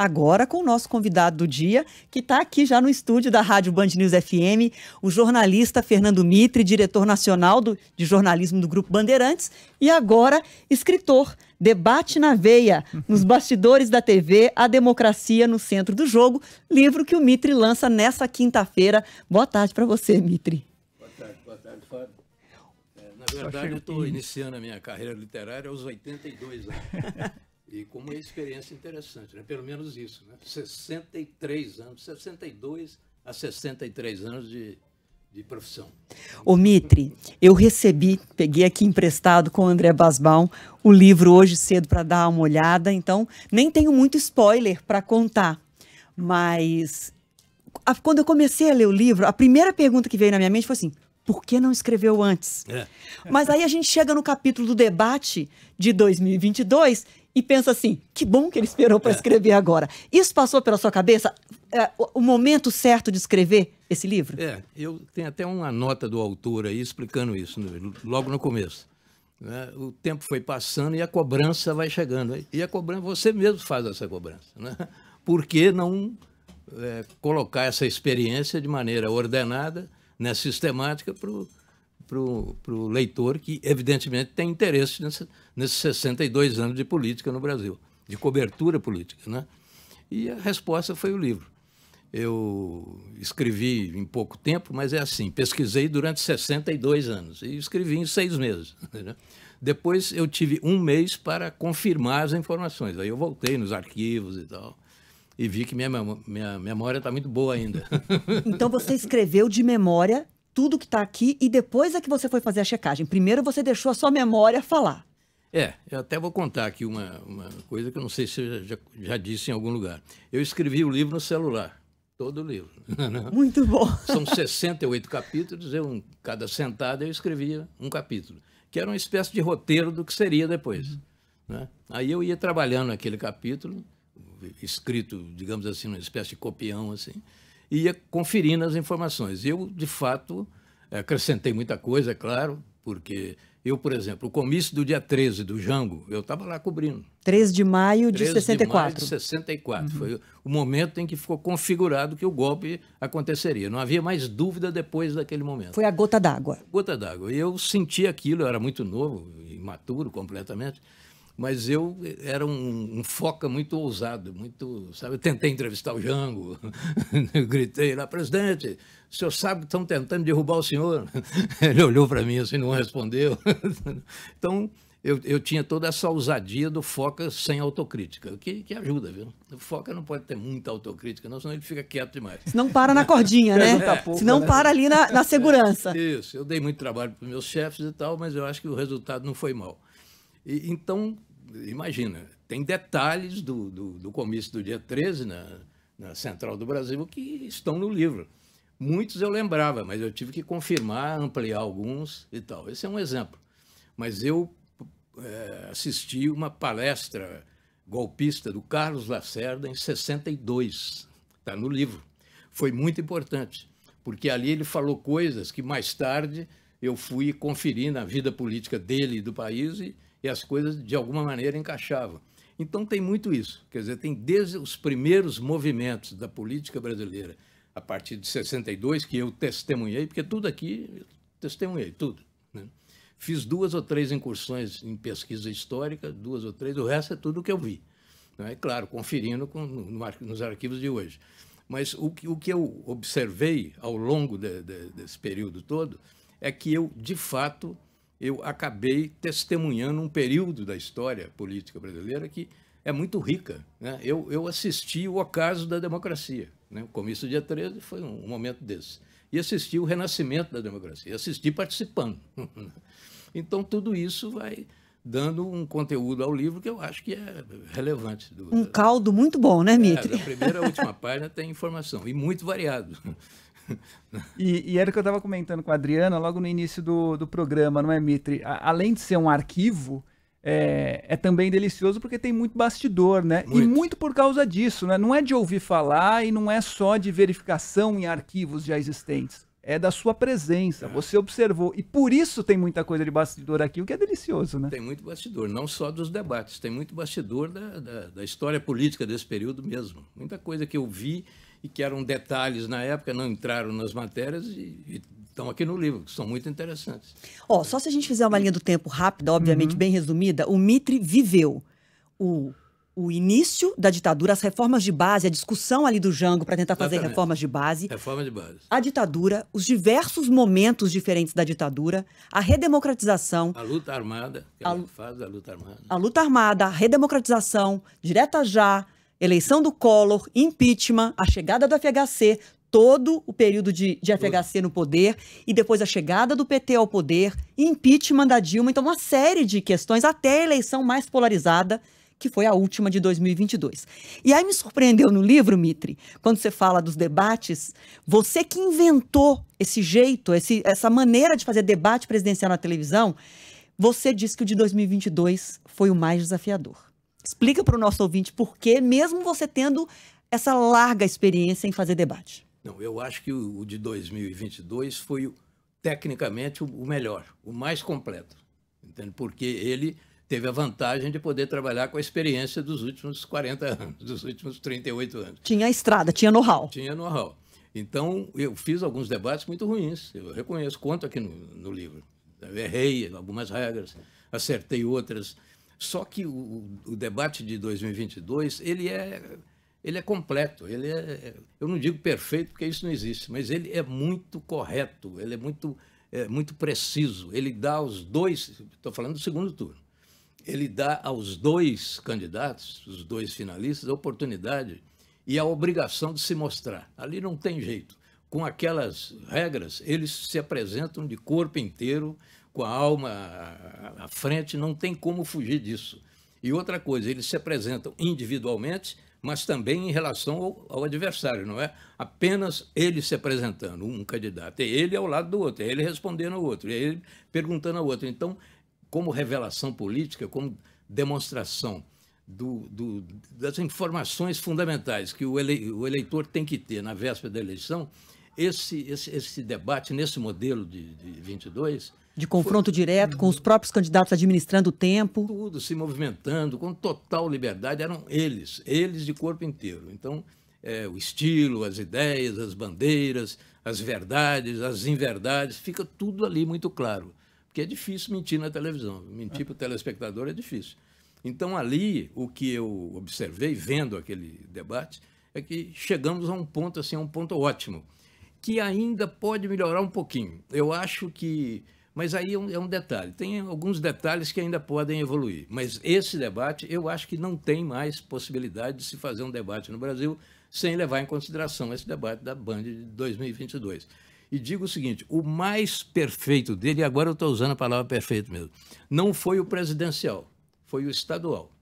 agora com o nosso convidado do dia, que está aqui já no estúdio da Rádio Band News FM, o jornalista Fernando Mitre, diretor nacional do, de jornalismo do Grupo Bandeirantes e agora escritor. Debate na Veia, nos bastidores da TV, a democracia no centro do jogo, livro que o Mitre lança nessa quinta-feira. Boa tarde para você, Mitre. Boa tarde, boa tarde, Fábio. É, na verdade, eu estou iniciando a minha carreira literária aos 82 anos. E como uma experiência interessante, né? pelo menos isso, né? 63 anos, 62 a 63 anos de, de profissão. Ô Mitri, eu recebi, peguei aqui emprestado com o André Basbaum o livro hoje cedo para dar uma olhada, então nem tenho muito spoiler para contar, mas a, quando eu comecei a ler o livro, a primeira pergunta que veio na minha mente foi assim: por que não escreveu antes? É. Mas aí a gente chega no capítulo do debate de 2022 e pensa assim: que bom que ele esperou para é. escrever agora. Isso passou pela sua cabeça? É, o momento certo de escrever esse livro? É, eu tenho até uma nota do autor aí explicando isso, né, logo no começo. Né? O tempo foi passando e a cobrança vai chegando. E a cobrança, você mesmo faz essa cobrança. Né? Por que não é, colocar essa experiência de maneira ordenada, né, sistemática, para o leitor que, evidentemente, tem interesse nessa, nesses 62 anos de política no Brasil, de cobertura política. Né? E a resposta foi o livro. Eu escrevi em pouco tempo, mas é assim: pesquisei durante 62 anos e escrevi em seis meses. Né? Depois eu tive um mês para confirmar as informações. Aí eu voltei nos arquivos e tal e vi que minha, minha memória está muito boa ainda. então você escreveu de memória tudo que está aqui e depois é que você foi fazer a checagem. Primeiro você deixou a sua memória falar. É, eu até vou contar aqui uma, uma coisa que eu não sei se eu já, já disse em algum lugar. Eu escrevi o livro no celular, todo o livro. Muito bom. São 68 capítulos, eu, um, cada sentada eu escrevia um capítulo, que era uma espécie de roteiro do que seria depois. Uhum. Né? Aí eu ia trabalhando aquele capítulo, escrito, digamos assim, uma espécie de copião, assim, e ia conferindo as informações. Eu, de fato, acrescentei muita coisa, é claro, porque eu, por exemplo, o comício do dia 13 do Jango, eu estava lá cobrindo. 13 de maio de 13 64. 13 de maio de 64. Uhum. Foi o momento em que ficou configurado que o golpe aconteceria. Não havia mais dúvida depois daquele momento. Foi a gota d'água. Gota d'água. E eu senti aquilo, eu era muito novo, imaturo completamente mas eu era um, um, foca muito ousado, muito, sabe, eu tentei entrevistar o Jango, gritei lá, presidente, o senhor sabe que estão tentando derrubar o senhor? Ele olhou para mim assim, não respondeu. então, eu, eu, tinha toda essa ousadia do foca sem autocrítica, que, que ajuda, viu? O foca não pode ter muita autocrítica, não, senão ele fica quieto demais. Se não para na cordinha, né? É, pouco, Se não né? para ali na, na segurança. Isso, eu dei muito trabalho para meus chefes e tal, mas eu acho que o resultado não foi mal. E, então, imagina, tem detalhes do, do, do comício do dia 13 na, na Central do Brasil que estão no livro. Muitos eu lembrava, mas eu tive que confirmar, ampliar alguns e tal. Esse é um exemplo. Mas eu é, assisti uma palestra golpista do Carlos Lacerda em 62, está no livro. Foi muito importante, porque ali ele falou coisas que mais tarde eu fui conferir na vida política dele e do país e, e as coisas de alguma maneira encaixavam. Então tem muito isso, quer dizer, tem desde os primeiros movimentos da política brasileira, a partir de 62, que eu testemunhei, porque tudo aqui eu testemunhei, tudo. Né? Fiz duas ou três incursões em pesquisa histórica, duas ou três, o resto é tudo o que eu vi. Né? é Claro, conferindo com, no, nos arquivos de hoje. Mas o que, o que eu observei ao longo de, de, desse período todo é que eu, de fato, eu acabei testemunhando um período da história política brasileira que é muito rica. Né? Eu, eu assisti o ocaso da democracia. Né? O começo do dia 13 foi um, um momento desse. E assisti o renascimento da democracia, assisti participando. Né? então, tudo isso vai dando um conteúdo ao livro que eu acho que é relevante. Do, um caldo muito bom, né, Mitri? É, da primeira à última página tem informação, e muito variado. E, e, era o que eu estava comentando com a Adriana logo no início do, do programa, não é, Mitre? A, além de ser um arquivo, é, é, também delicioso porque tem muito bastidor, né? Muito. E muito por causa disso, né? Não é de ouvir falar e não é só de verificação em arquivos já existentes. É da sua presença, é. você observou. E por isso tem muita coisa de bastidor aqui, o que é delicioso, né? Tem muito bastidor, não só dos debates, tem muito bastidor da, da, da história política desse período mesmo. Muita coisa que eu vi e que eram detalhes na época, não entraram nas matérias e, e estão aqui no livro, que são muito interessantes. Ó, oh, só se a gente fizer uma linha do tempo rápida, obviamente uhum. bem resumida, o Mitre viveu o o início da ditadura, as reformas de base, a discussão ali do Jango para tentar fazer reformas de base. reformas de base. A ditadura, os diversos momentos diferentes da ditadura, a redemocratização. A luta armada, a, a faz a luta armada. A luta armada, a redemocratização, direta já, eleição do Collor, impeachment, a chegada do FHC, todo o período de, de FHC no poder e depois a chegada do PT ao poder, impeachment da Dilma, então uma série de questões até a eleição mais polarizada que foi a última de 2022. E aí me surpreendeu no livro, Mitre, quando você fala dos debates, você que inventou esse jeito, esse, essa maneira de fazer debate presidencial na televisão, você disse que o de 2022 foi o mais desafiador. Explica para o nosso ouvinte por que, mesmo você tendo essa larga experiência em fazer debate. Não, eu acho que o de 2022 foi tecnicamente o melhor, o mais completo, entende? Porque ele teve a vantagem de poder trabalhar com a experiência dos últimos 40 anos, dos últimos 38 anos. Tinha estrada, tinha know-how. Tinha know-how. Então, eu fiz alguns debates muito ruins, eu reconheço, conto aqui no, no livro. Eu errei algumas regras, acertei outras. Só que o, o debate de 2022, ele é ele é completo, ele é, eu não digo perfeito porque isso não existe, mas ele é muito correto, ele é muito, é, muito preciso, ele dá aos dois, estou falando do segundo turno, ele dá aos dois candidatos, os dois finalistas, a oportunidade e a obrigação de se mostrar. Ali não tem jeito. Com aquelas regras, eles se apresentam de corpo inteiro, com a alma à frente, não tem como fugir disso. E outra coisa, eles se apresentam individualmente, mas também em relação ao, ao adversário, não é apenas ele se apresentando, um candidato, é ele ao lado do outro, é ele respondendo ao outro, é ele perguntando ao outro. Então, como revelação política, como demonstração do, do, das informações fundamentais que o, ele, o eleitor tem que ter na véspera da eleição, esse, esse, esse debate nesse modelo de, de 22. De confronto foi... direto com os próprios candidatos administrando o tempo. Tudo se movimentando com total liberdade, eram eles, eles de corpo inteiro. Então, é, o estilo, as ideias, as bandeiras, as verdades, as inverdades, fica tudo ali muito claro. Porque é difícil mentir na televisão, mentir para o telespectador é difícil. Então, ali, o que eu observei, vendo aquele debate, é que chegamos a um ponto, assim, a um ponto ótimo que ainda pode melhorar um pouquinho. Eu acho que. Mas aí é um, é um, detalhe. Tem alguns detalhes que ainda podem evoluir. Mas esse debate, eu acho que não tem mais possibilidade de se fazer um debate no Brasil sem levar em consideração esse debate da Band de 2022. E digo o seguinte: o mais perfeito dele, agora eu estou usando a palavra perfeito mesmo, não foi o presidencial, foi o estadual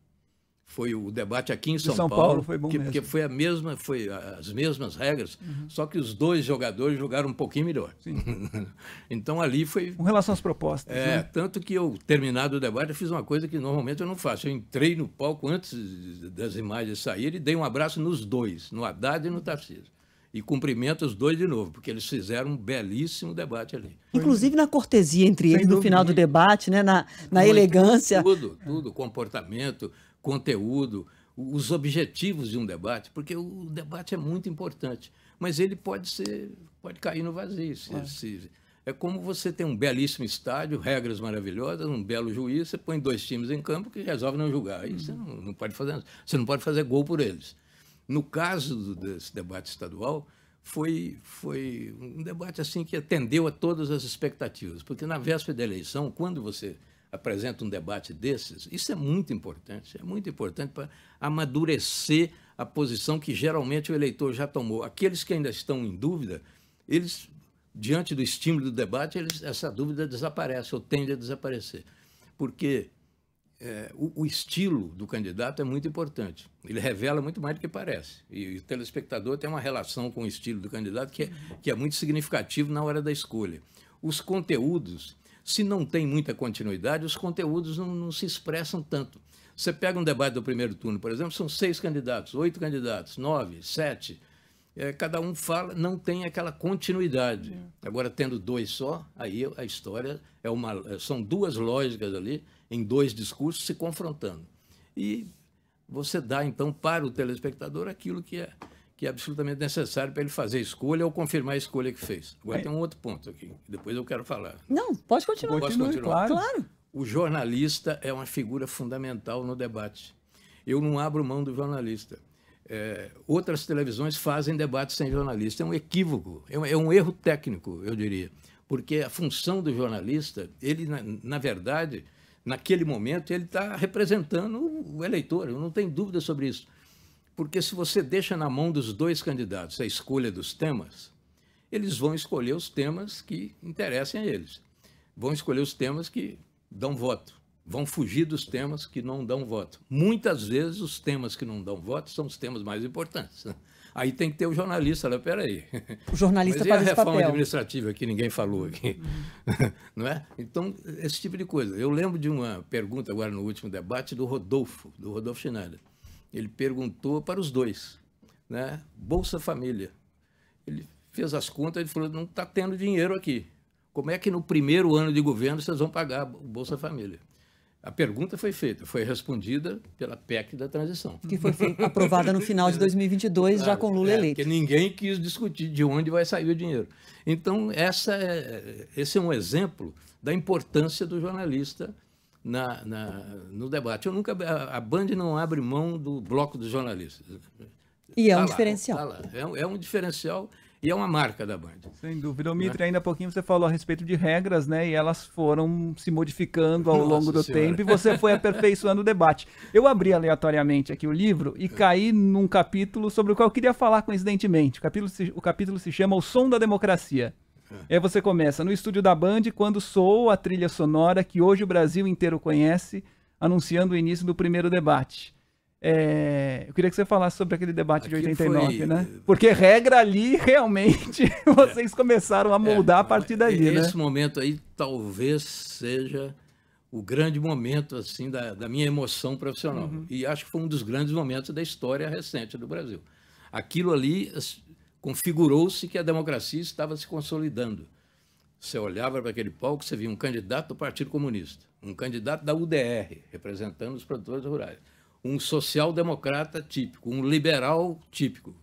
foi o debate aqui em São, São Paulo, Paulo, foi bom que, porque foi a mesma, foi as mesmas regras, uhum. só que os dois jogadores jogaram um pouquinho melhor. então ali foi com relação às propostas. É, né? tanto que eu terminado o debate, eu fiz uma coisa que normalmente eu não faço. Eu entrei no palco antes das imagens saírem e dei um abraço nos dois, no Haddad e no Tarcísio e cumprimento os dois de novo, porque eles fizeram um belíssimo debate ali. Inclusive na cortesia entre Sem eles, no final do debate, né? na, na elegância. Tudo, tudo, comportamento, conteúdo, os objetivos de um debate, porque o debate é muito importante, mas ele pode ser, pode cair no vazio. Se, é. Se, é como você tem um belíssimo estádio, regras maravilhosas, um belo juiz, você põe dois times em campo que resolve não julgar. Aí você não, não pode fazer Você não pode fazer gol por eles. No caso desse debate estadual, foi, foi um debate assim que atendeu a todas as expectativas, porque na véspera da eleição, quando você apresenta um debate desses, isso é muito importante, é muito importante para amadurecer a posição que geralmente o eleitor já tomou. Aqueles que ainda estão em dúvida, eles, diante do estímulo do debate, eles, essa dúvida desaparece ou tende a desaparecer. Porque é, o, o, estilo do candidato é muito importante. Ele revela muito mais do que parece. E o telespectador tem uma relação com o estilo do candidato que é, que é muito significativo na hora da escolha. Os conteúdos se não tem muita continuidade, os conteúdos não, não se expressam tanto. Você pega um debate do primeiro turno, por exemplo, são seis candidatos, oito candidatos, nove, sete. É, cada um fala, não tem aquela continuidade. É. Agora, tendo dois só, aí a história é uma. É, são duas lógicas ali, em dois discursos se confrontando. E você dá, então, para o telespectador aquilo que é que é absolutamente necessário para ele fazer escolha ou confirmar a escolha que fez. Agora é. tem um outro ponto aqui, depois eu quero falar. Não, pode continuar. Pode continuar? Claro. claro. O jornalista é uma figura fundamental no debate. Eu não abro mão do jornalista. É, outras televisões fazem debate sem jornalista. É um equívoco, é um, é um, erro técnico, eu diria. Porque a função do jornalista, ele, na, na verdade, naquele momento, ele está representando o eleitor, eu não tenho dúvida sobre isso. Porque se você deixa na mão dos dois candidatos a escolha dos temas, eles vão escolher os temas que interessem a eles. Vão escolher os temas que dão voto. Vão fugir dos temas que não dão voto. Muitas vezes os temas que não dão voto são os temas mais importantes. Aí tem que ter o jornalista lá, peraí. O jornalista Mas faz e a reforma papel? administrativa que ninguém falou aqui. Uhum. Não é? Então, esse tipo de coisa. Eu lembro de uma pergunta agora no último debate do Rodolfo, do Rodolfo Schneider ele perguntou para os dois, né? Bolsa Família. Ele fez as contas e falou: não está tendo dinheiro aqui. Como é que no primeiro ano de governo vocês vão pagar o Bolsa Família? A pergunta foi feita, foi respondida pela PEC da transição. Que foi feita, aprovada no final de 2022, claro, já com Lula é, eleito. Porque ninguém quis discutir de onde vai sair o dinheiro. Então, essa é, esse é um exemplo da importância do jornalista na, na, no debate. Eu nunca, a, a Band não abre mão do bloco dos jornalistas. E é tá um lá, diferencial. Tá é, um, é um diferencial e é uma marca da Band. Sem dúvida. O Mitre, né? ainda há pouquinho você falou a respeito de regras, né? E elas foram se modificando ao Nossa longo do senhora. tempo e você foi aperfeiçoando o debate. Eu abri aleatoriamente aqui o livro e é. caí num capítulo sobre o qual eu queria falar coincidentemente. O capítulo se, o capítulo se chama O Som da Democracia. É. aí você começa no estúdio da Band, quando soou a trilha sonora que hoje o Brasil inteiro conhece, anunciando o início do primeiro debate. É, eu queria que você falasse sobre aquele debate Aqui de 89, foi... né? Eh, Porque regra ali, realmente, é. vocês começaram a moldar é, a partir daí, é, né? Esse momento aí talvez seja o grande momento, assim, da, da minha emoção profissional. Uhum. E acho que foi um dos grandes momentos da história recente do Brasil. Aquilo ali configurou-se que a democracia estava se consolidando. Você olhava para aquele palco, você via um candidato do Partido Comunista, um candidato da UDR, representando os produtores rurais, um social-democrata típico, um liberal típico,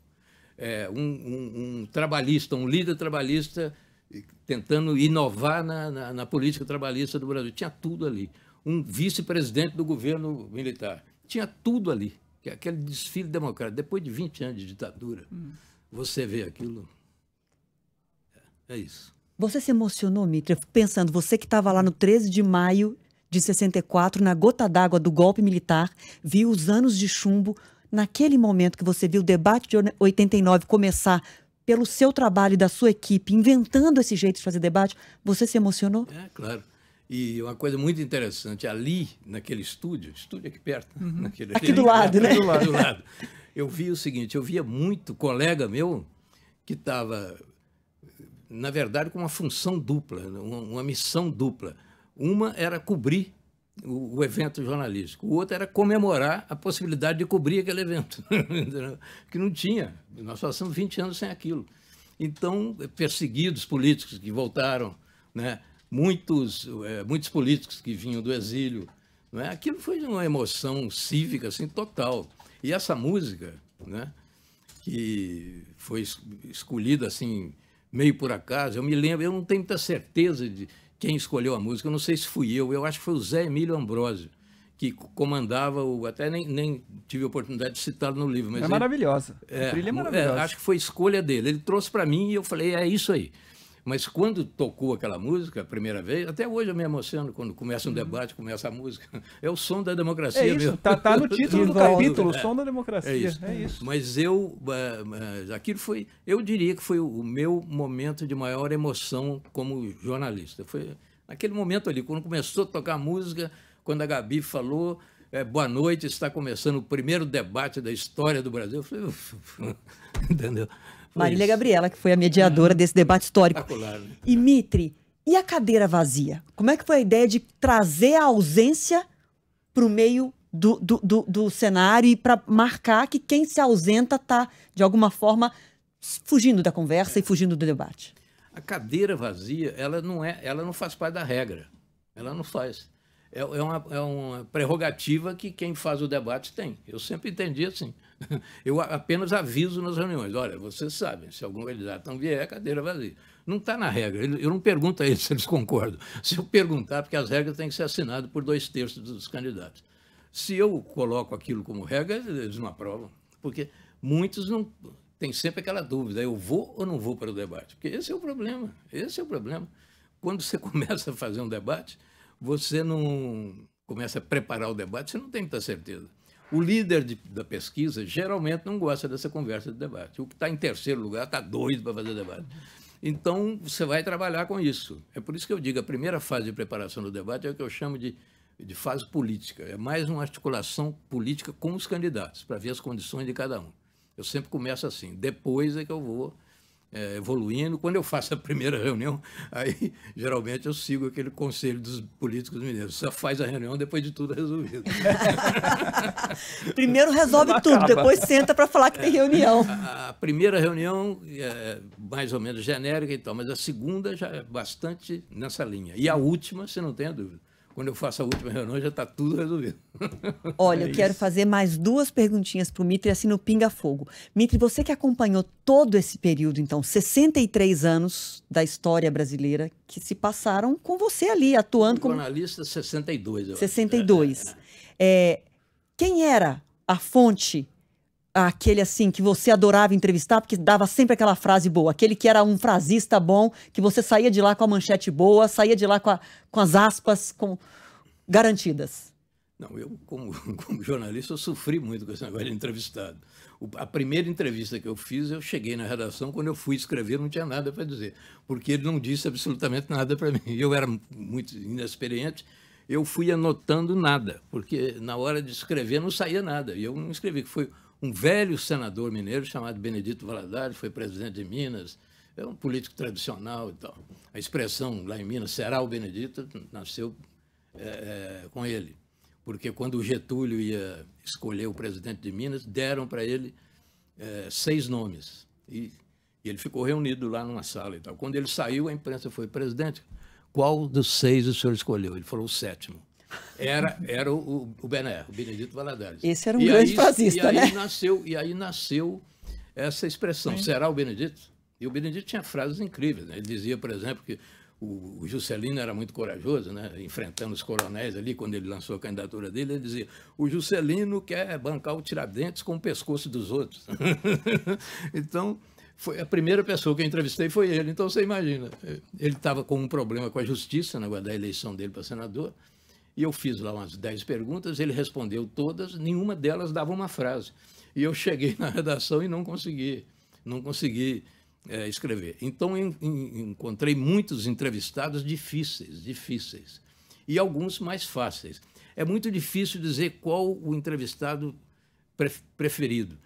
é, um, um, um, trabalhista, um líder trabalhista tentando inovar na, na, na política trabalhista do Brasil. Tinha tudo ali. Um vice-presidente do governo militar. Tinha tudo ali. É aquele desfile democrático, depois de 20 anos de ditadura. Hum. Você vê aquilo. É, é, isso. Você se emocionou, Mitra, pensando, você que estava lá no 13 de maio de 64, na gota d'água do golpe militar, viu os anos de chumbo, naquele momento que você viu o debate de 89 começar pelo seu trabalho e da sua equipe, inventando esse jeito de fazer debate, você se emocionou? É, claro. E uma coisa muito interessante, ali naquele estúdio, estúdio aqui perto, né? uhum. naquele, aqui ali, né? Né? do lado, né? Do lado, do lado. Eu vi o seguinte, eu via muito colega meu que estava, na verdade, com uma função dupla, uma, uma missão dupla. Uma era cobrir o, o, evento jornalístico. O outro era comemorar a possibilidade de cobrir aquele evento, que não tinha. Nós passamos 20 anos sem aquilo. Então, perseguidos políticos que voltaram, né, muitos, é, muitos políticos que vinham do exílio. Não é? Aquilo foi uma emoção cívica assim, total. E essa música, né, que foi escolhida assim, meio por acaso, eu me lembro, eu não tenho muita certeza de quem escolheu a música, eu não sei se fui eu, eu acho que foi o Zé Emílio Ambrosio que comandava o. Até nem, nem tive a oportunidade de citá-lo no livro. Mas é ele, maravilhosa. É, a trilha é, é maravilhosa. É, acho que foi escolha dele. Ele trouxe para mim e eu falei: é isso aí. Mas quando tocou aquela música a primeira vez, até hoje eu me emociono quando começa um uhum. debate, começa a música. É o som da democracia. É isso, Está tá, no título do capítulo, é, o som da é democracia. É isso. É isso. Mas eu, eh, eh, aquilo foi, eu diria que foi o meu momento de maior emoção como jornalista. Foi naquele momento ali, quando começou a tocar a música, quando a Gabi falou, é, boa noite, está começando o primeiro debate da história do Brasil. Eu falei, entendeu? Marília isso. Gabriela, que foi a mediadora uhum. desse debate histórico. né? E Mitre, e a cadeira vazia? Como é que foi a ideia de trazer a ausência para o meio do, do, do, do, cenário e para marcar que quem se ausenta está, de alguma forma, fugindo da conversa é. e fugindo do debate? A cadeira vazia, ela não é, ela não faz parte da regra. Ela não faz. É, é, uma, é uma prerrogativa que quem faz o debate tem. Eu sempre entendi assim. Eu apenas aviso nas reuniões. Olha, vocês sabem, se algum candidato não vier, a cadeira vazia. Não está na regra. Eu não pergunto a eles se eles concordam. Se eu perguntar, porque as regras têm que ser assinadas por dois terços dos candidatos. Se eu coloco aquilo como regra, eles não aprovam. Porque muitos não têm sempre aquela dúvida, eu vou ou não vou para o debate? Porque esse é o problema. Esse é o problema. Quando você começa a fazer um debate, você não começa a preparar o debate, você não tem muita certeza. O líder de, da pesquisa geralmente não gosta dessa conversa de debate. O que está em terceiro lugar está doido para fazer debate. Então, você vai trabalhar com isso. É por isso que eu digo, a primeira fase de preparação do debate é o que eu chamo de, de fase política. É mais uma articulação política com os candidatos, para ver as condições de cada um. Eu sempre começo assim. Depois é que eu vou é, evoluindo. Quando eu faço a primeira reunião, aí geralmente eu sigo aquele conselho dos políticos mineiros: só faz a reunião depois de tudo resolvido. Primeiro resolve tudo, depois senta para falar que é, tem reunião. A, a, primeira reunião é mais ou menos genérica e tal, mas a segunda já é bastante nessa linha. E a última, você não tem a dúvida. Quando eu faço a última reunião, já está tudo resolvido. Olha, é eu quero fazer mais duas perguntinhas para o Mitre, assim no Pinga Fogo. Mitre, você que acompanhou todo esse período, então, 63 anos da história brasileira que se passaram com você ali, atuando como. Jornalista, 62, eu 62. Acho. É, é, é. É, quem era a fonte aquele assim que você adorava entrevistar, porque dava sempre aquela frase boa, aquele que era um frasista bom, que você saía de lá com a manchete boa, saía de lá com, a, com as aspas com, garantidas? Não, eu, como, como jornalista, eu sofri muito com esse negócio de entrevistado. O, a primeira entrevista que eu fiz, eu cheguei na redação, quando eu fui escrever, não tinha nada para dizer, porque ele não disse absolutamente nada para mim. Eu era muito inexperiente, eu fui anotando nada, porque na hora de escrever não saía nada. E eu não escrevi, que foi um velho senador mineiro chamado Benedito Valadares, foi presidente de Minas, é um político tradicional e tal. A expressão lá em Minas, será o Benedito, nasceu é, é, com ele. Porque quando o Getúlio ia escolher o presidente de Minas, deram para ele é, seis nomes. E, e, ele ficou reunido lá numa sala e tal. Quando ele saiu, a imprensa foi: presidente, qual dos seis o senhor escolheu? Ele falou: o sétimo. Era, era o, o Bené, o Benedito Valadares. Esse era um e grande aí, fascista, e aí né? Nasceu, e aí nasceu essa expressão, será o Benedito? E o Benedito tinha frases incríveis. Né? Ele dizia, por exemplo, que o, o Juscelino era muito corajoso, né? enfrentando os coronéis ali, quando ele lançou a candidatura dele, ele dizia, o Juscelino quer bancar o Tiradentes com o pescoço dos outros. então, foi a primeira pessoa que eu entrevistei foi ele. Então, você imagina, ele estava com um problema com a justiça na né? da eleição dele para senador, e eu fiz lá umas dez perguntas, ele respondeu todas, nenhuma delas dava uma frase. E eu cheguei na redação e não consegui, não consegui é, escrever. Então em, em, encontrei muitos entrevistados difíceis, difíceis, e alguns mais fáceis. É muito difícil dizer qual o entrevistado pre preferido.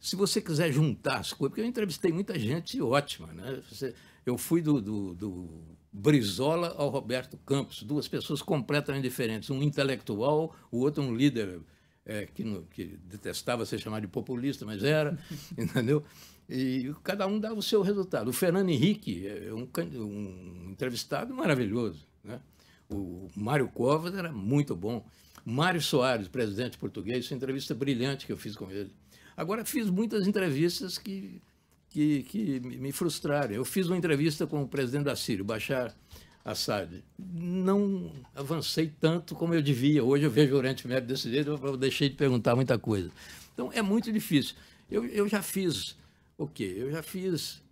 Se você quiser juntar as coisas, porque eu entrevistei muita gente ótima, né? Você, eu fui do, do, do Brizola ao Roberto Campos, duas pessoas completamente diferentes, um intelectual, o outro um líder é, que, no, que, detestava ser chamado de populista, mas era, entendeu? E cada um dava o seu resultado. O Fernando Henrique é um, um entrevistado maravilhoso. Né? O Mário Covas era muito bom. Mário Soares, presidente português, é uma entrevista brilhante que eu fiz com ele. Agora, fiz muitas entrevistas que que, que me frustraram. Eu fiz uma entrevista com o presidente da Síria, Bashar Assad. Não avancei tanto como eu devia. Hoje eu vejo o Oriente Médio desse jeito, eu deixei de perguntar muita coisa. Então é muito difícil. Eu, eu já fiz o quê? Eu já fiz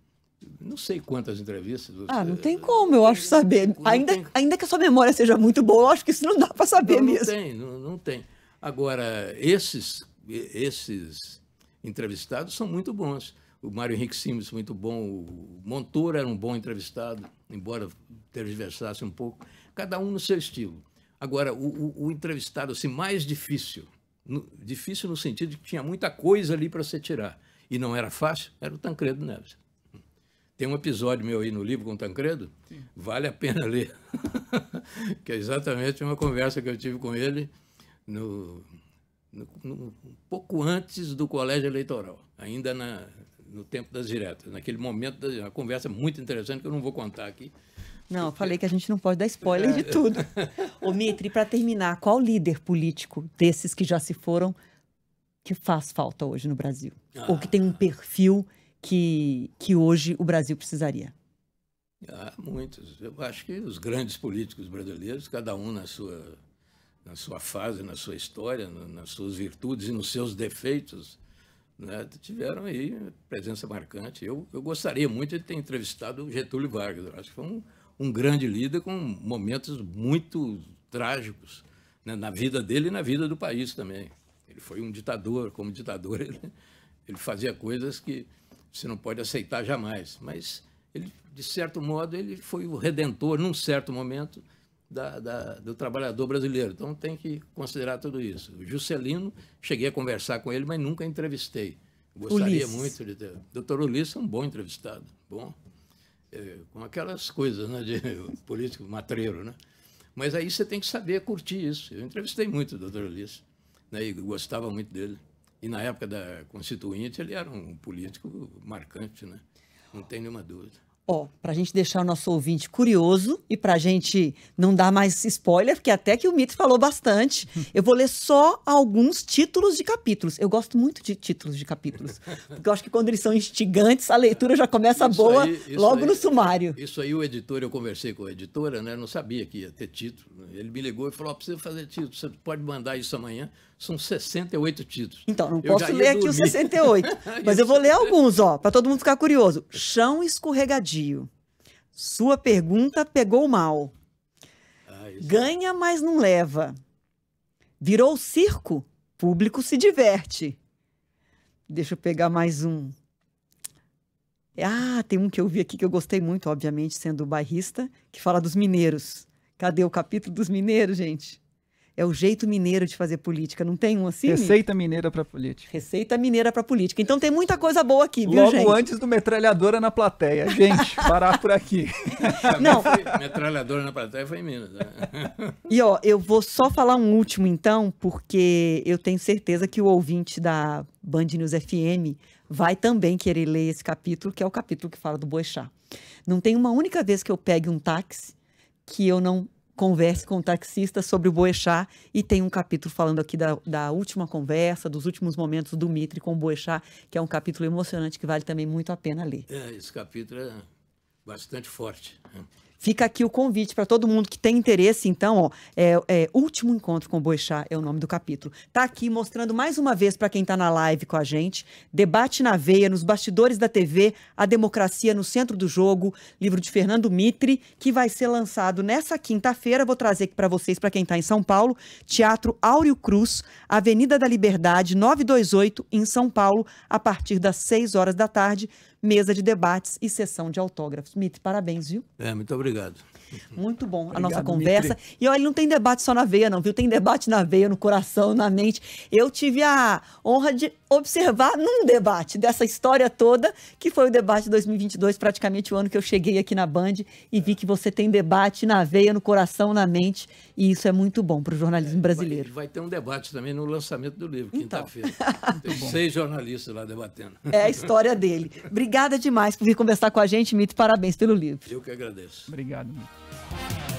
não sei quantas entrevistas. Você... Ah, não tem como, eu acho saber. ainda, tem... ainda que a sua memória seja muito boa, eu acho que isso não dá para saber não, não mesmo. Tem, não tem, não tem. Agora, esses, esses entrevistados são muito bons o Mário Henrique Simes muito bom, o Montoura era um bom entrevistado, embora tergiversasse um pouco, cada um no seu estilo. Agora, o, o, o entrevistado assim, mais difícil, no, difícil no sentido de que tinha muita coisa ali para se tirar, e não era fácil, era o Tancredo Neves. Tem um episódio meu aí no livro com o Tancredo, Sim. vale a pena ler, que é exatamente uma conversa que eu tive com ele no, no, no, um pouco antes do colégio eleitoral, ainda na, no tempo das diretas, naquele momento da uma conversa é muito interessante que eu não vou contar aqui. Não, eu falei que a gente não pode dar spoiler de é. tudo. Ô Mitri, para terminar, qual líder político desses que já se foram que faz falta hoje no Brasil? Ah. Ou que tem um perfil que, que hoje o Brasil precisaria? Há ah, muitos. Eu acho que os grandes políticos brasileiros, cada um na sua, na sua fase, na sua história, nas suas virtudes e nos seus defeitos, né, tiveram aí presença marcante. Eu, eu gostaria muito de ter entrevistado o Getúlio Vargas. acho que foi um, um grande líder com momentos muito trágicos né, na vida dele e na vida do país também. Ele foi um ditador, como ditador, ele, ele fazia coisas que você não pode aceitar jamais. Mas ele, de certo modo, ele foi o redentor, num certo momento, da, da, do trabalhador brasileiro. Então tem que considerar tudo isso. O Juscelino, cheguei a conversar com ele, mas nunca entrevistei. Gostaria muito de ter. Doutor Ulisses é um bom entrevistado, bom. É, com aquelas coisas né, de político matreiro, né? Mas aí você tem que saber curtir isso. Eu entrevistei muito o doutor Ulisses, né, e gostava muito dele. E na época da Constituinte ele era um político marcante, né? Não tem nenhuma dúvida. Ó, para a gente deixar o nosso ouvinte curioso e para a gente não dar mais spoiler, porque até que o Mito falou bastante, eu vou ler só alguns títulos de capítulos. Eu gosto muito de títulos de capítulos, porque eu acho que quando eles são instigantes, a leitura já começa isso boa aí, logo aí, no sumário. Isso aí o editor, eu conversei com a editora, né? Não sabia que ia ter título. Né. Ele me ligou e falou: oh, preciso fazer título, você pode mandar isso amanhã. São 68 títulos. Então, não eu posso ler dormir. aqui os 68, mas eu vou ler alguns, ó, para todo mundo ficar curioso. Chão escorregadio elogio. Sua pergunta pegou mal. Ah, é Ganha, mas não leva. Virou circo, público se diverte. Deixa eu pegar mais um. É, ah, tem um que eu vi aqui que eu gostei muito, obviamente, sendo bairrista, que fala dos mineiros. Cadê o capítulo dos mineiros, gente? É o jeito mineiro de fazer política, não tem um assim? Receita mineira para política. Receita mineira para política. Então tem muita coisa boa aqui, viu, Logo gente? antes do metralhadora na plateia. Gente, parar por aqui. Não. metralhadora na plateia foi em Minas. Né? E ó, eu vou só falar um último então, porque eu tenho certeza que o ouvinte da Band News FM vai também querer ler esse capítulo, que é o capítulo que fala do Boechat. Não tem uma única vez que eu pegue um táxi que eu não converse com o taxista sobre o Boechat e tem um capítulo falando aqui da, da última conversa, dos últimos momentos do Mitre com o Boechat, que é um capítulo emocionante que vale também muito a pena ler. É, esse capítulo é bastante forte. Né? Fica aqui o convite para todo mundo que tem interesse, então, ó, é, é Último Encontro com o Boixá é o nome do capítulo. Tá aqui mostrando mais uma vez para quem está na live com a gente, Debate na Veia, nos bastidores da TV, a democracia no centro do jogo, livro de Fernando Mitre, que vai ser lançado nessa quinta-feira. Vou trazer aqui para vocês, para quem está em São Paulo, Teatro Áureo Cruz, Avenida da Liberdade, 928, em São Paulo, a partir das 6 horas da tarde mesa de debates e sessão de autógrafos. Mitre, parabéns, viu? É, muito obrigado. Muito bom obrigado, a nossa conversa. E olha, não tem debate só na veia, não, viu? Tem debate na veia, no coração, na mente. Eu tive a honra de observar num debate dessa história toda, que foi o debate de 2022, praticamente o ano que eu cheguei aqui na Band e vi que você tem debate na veia, no coração, na mente, e isso é muito bom para o jornalismo é, brasileiro. Vai, vai, ter um debate também no lançamento do livro, então. quinta-feira. seis jornalistas lá debatendo. É a história dele. Obrigada demais por vir conversar com a gente, Mito, parabéns pelo livro. Eu que agradeço. Obrigado. Mito.